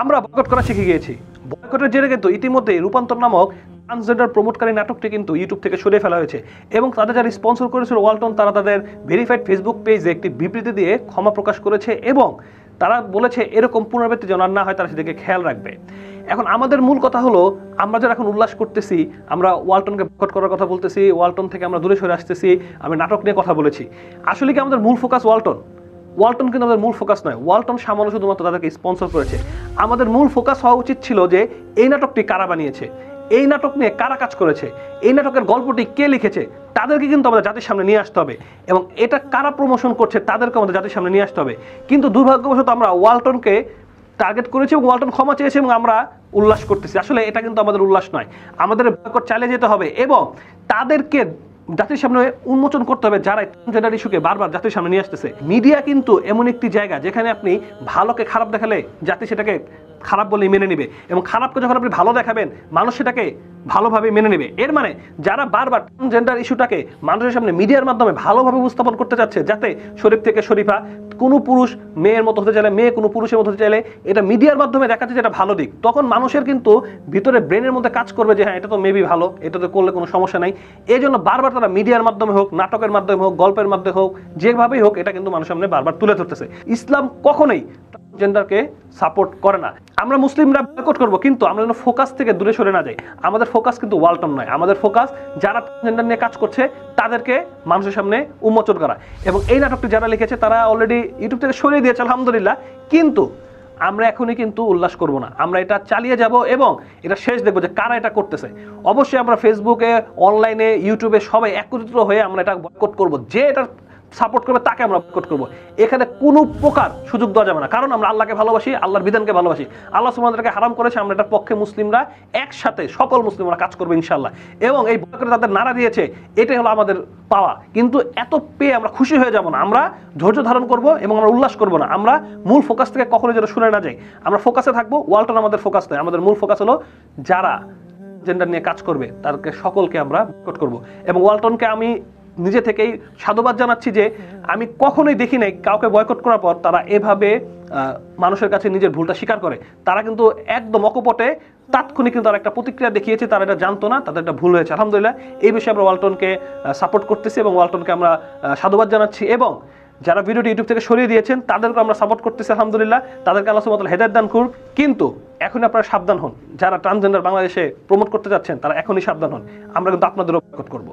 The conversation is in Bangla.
আমরা বয়কট করা শিখে গিয়েছি বয়কটের জেরে কিন্তু ইতিমধ্যে রূপান্তর নামক ট্রান্সজেন্ডার প্রমোটকারী নাটকটি কিন্তু ইউটিউব থেকে সরিয়ে ফেলা হয়েছে এবং তাদের যারা স্পন্সর করেছিল ওয়ালটন তারা তাদের ভেরিফাইড ফেসবুক পেজে একটি বিবৃতি দিয়ে ক্ষমা প্রকাশ করেছে এবং তারা বলেছে এরকম পুনরাবৃত্তি যেন না হয় তারা সেদিকে খেয়াল রাখবে এখন আমাদের মূল কথা হলো আমরা যারা এখন উল্লাস করতেছি আমরা ওয়ালটনকে বয়কট করার কথা বলতেছি ওয়ালটন থেকে আমরা দূরে সরে আসতেছি আমি নাটক নিয়ে কথা বলেছি আসলে কি আমাদের মূল ফোকাস ওয়ালটন ওয়ালটন কিন্তু আমাদের মূল ফোকাস নয় ওয়ালটন সামান্য শুধুমাত্র তাদেরকে স্পন্সর করেছে আমাদের মূল ফোকাস হওয়া উচিত ছিল যে এই নাটকটি কারা বানিয়েছে এই নাটক নিয়ে কারা কাজ করেছে এই নাটকের গল্পটি কে লিখেছে তাদেরকে কিন্তু আমাদের জাতির সামনে নিয়ে আসতে হবে এবং এটা কারা প্রমোশন করছে তাদেরকে আমাদের জাতির সামনে নিয়ে আসতে হবে কিন্তু দুর্ভাগ্যবশত আমরা ওয়ালটনকে টার্গেট করেছি এবং ওয়ালটন ক্ষমা চেয়েছে এবং আমরা উল্লাস করতেছি আসলে এটা কিন্তু আমাদের উল্লাস নয় আমাদের চালিয়ে যেতে হবে এবং তাদেরকে জাতির সামনে উন্মোচন করতে হবে যারা জেন্ডার ইস্যুকে বারবার জাতির সামনে নিয়ে আসতেছে মিডিয়া কিন্তু এমন একটি জায়গা যেখানে আপনি ভালোকে খারাপ দেখালে জাতি সেটাকে খারাপ বলে মেনে নেবে এবং খারাপকে যখন আপনি ভালো দেখাবেন মানুষ সেটাকে ভালোভাবে মেনে নেবে এর মানে যারা বারবার ট্রান্সজেন্ডার ইস্যুটাকে মানুষের সামনে মিডিয়ার মাধ্যমে ভালোভাবে উপস্থাপন করতে চাচ্ছে যাতে শরীফ থেকে শরীফা কোনো পুরুষ মেয়ের মতো হতে চাইলে মেয়ে কোনো পুরুষের মতো হতে চাইলে এটা মিডিয়ার মাধ্যমে দেখাচ্ছে এটা ভালো দিক তখন মানুষের কিন্তু ভিতরে ব্রেনের মধ্যে কাজ করবে যে হ্যাঁ এটা তো মেবি ভালো এটা তো করলে কোনো সমস্যা নাই এই জন্য বারবার তারা মিডিয়ার মাধ্যমে হোক নাটকের মাধ্যমে হোক গল্পের মাধ্যমে হোক যেভাবেই হোক এটা কিন্তু মানুষের সামনে বারবার তুলে ধরতেছে ইসলাম কখনোই জেন্ডারকে সাপোর্ট করে না আমরা মুসলিমরা বয়কট করবো কিন্তু আমরা যেন ফোকাস থেকে দূরে সরে না যাই আমাদের ফোকাস কিন্তু ওয়ালটন নয় আমাদের ফোকাস যারা জেন্ডার নিয়ে কাজ করছে তাদেরকে মানুষের সামনে উন্মোচন করা এবং এই নাটকটি যারা লিখেছে তারা অলরেডি ইউটিউব থেকে সরিয়ে দিয়েছে আলহামদুলিল্লাহ কিন্তু আমরা এখনই কিন্তু উল্লাস করব না আমরা এটা চালিয়ে যাব এবং এটা শেষ দেখবো যে কারা এটা করতেছে অবশ্যই আমরা ফেসবুকে অনলাইনে ইউটিউবে সবাই একত্রিত হয়ে আমরা এটা বয়কট করব যে এটা সাপোর্ট করবে তাকে আমরা বয়কট করবো এখানে কোনো প্রকার সুযোগ দেওয়া যাবে না কারণ আমরা আল্লাহকে ভালোবাসি আল্লাহর বিধানকে ভালোবাসি আল্লাহ সুমানকে হারাম করেছে আমরা এটার পক্ষে মুসলিমরা একসাথে সকল মুসলিমরা কাজ করবে ইনশাল্লাহ এবং এই বয়কটে তাদের নাড়া দিয়েছে এটাই হলো আমাদের পাওয়া কিন্তু এত পেয়ে আমরা খুশি হয়ে যাব না আমরা ধৈর্য ধারণ করব এবং আমরা উল্লাস করব না আমরা মূল ফোকাস থেকে কখনো যেটা শুনে না যাই আমরা ফোকাসে থাকবো ওয়ালটন আমাদের ফোকাস নয় আমাদের মূল ফোকাস হলো যারা জেন্ডার নিয়ে কাজ করবে তাদেরকে সকলকে আমরা বয়কট করব এবং ওয়ালটনকে আমি নিজে থেকেই সাধুবাদ জানাচ্ছি যে আমি কখনোই দেখি নাই কাউকে বয়কট করার পর তারা এভাবে মানুষের কাছে নিজের ভুলটা স্বীকার করে তারা কিন্তু একদম অকপটে তাৎক্ষণিক কিন্তু তারা একটা প্রতিক্রিয়া দেখিয়েছে তারা এটা জানতো না তাদের একটা ভুল হয়েছে আলহামদুলিল্লাহ এই বিষয়ে আমরা ওয়ালটনকে সাপোর্ট করতেছি এবং ওয়ালটনকে আমরা সাধুবাদ জানাচ্ছি এবং যারা ভিডিওটি ইউটিউব থেকে সরিয়ে দিয়েছেন তাদেরকে আমরা সাপোর্ট করতেছি আলহামদুলিল্লাহ তাদেরকে আলোচনা সুমতল হেদায়ত দান করুক কিন্তু এখন আপনারা সাবধান হন যারা ট্রান্সজেন্ডার বাংলাদেশে প্রমোট করতে যাচ্ছেন তারা এখনই সাবধান হন আমরা কিন্তু আপনাদেরও করবো